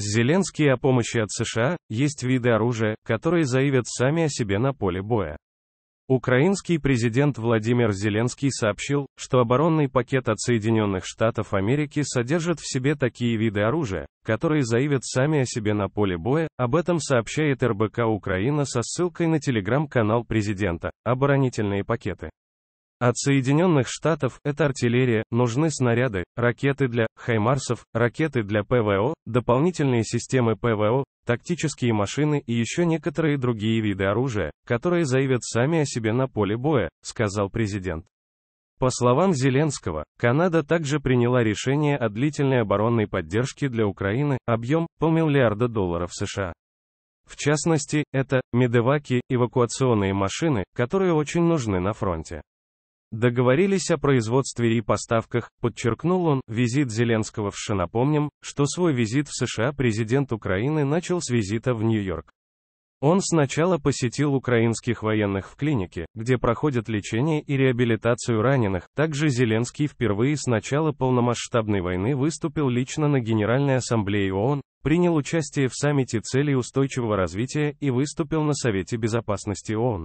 Зеленский о помощи от США, есть виды оружия, которые заявят сами о себе на поле боя. Украинский президент Владимир Зеленский сообщил, что оборонный пакет от Соединенных Штатов Америки содержит в себе такие виды оружия, которые заявят сами о себе на поле боя, об этом сообщает РБК Украина со ссылкой на телеграм-канал президента, оборонительные пакеты. От Соединенных Штатов, это артиллерия, нужны снаряды, ракеты для «Хаймарсов», ракеты для ПВО, дополнительные системы ПВО, тактические машины и еще некоторые другие виды оружия, которые заявят сами о себе на поле боя, сказал президент. По словам Зеленского, Канада также приняла решение о длительной оборонной поддержке для Украины, объем – полмиллиарда долларов США. В частности, это медеваки, эвакуационные машины, которые очень нужны на фронте. Договорились о производстве и поставках, подчеркнул он, визит Зеленского в США. Напомним, что свой визит в США президент Украины начал с визита в Нью-Йорк. Он сначала посетил украинских военных в клинике, где проходят лечение и реабилитацию раненых. Также Зеленский впервые с начала полномасштабной войны выступил лично на Генеральной ассамблее ООН, принял участие в саммите целей устойчивого развития и выступил на Совете безопасности ООН.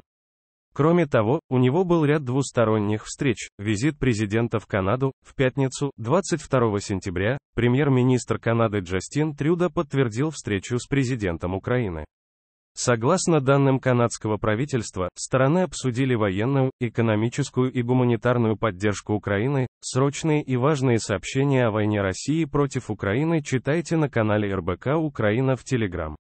Кроме того, у него был ряд двусторонних встреч, визит президента в Канаду, в пятницу, 22 сентября, премьер-министр Канады Джастин Трюдо подтвердил встречу с президентом Украины. Согласно данным канадского правительства, стороны обсудили военную, экономическую и гуманитарную поддержку Украины, срочные и важные сообщения о войне России против Украины читайте на канале РБК Украина в Телеграм.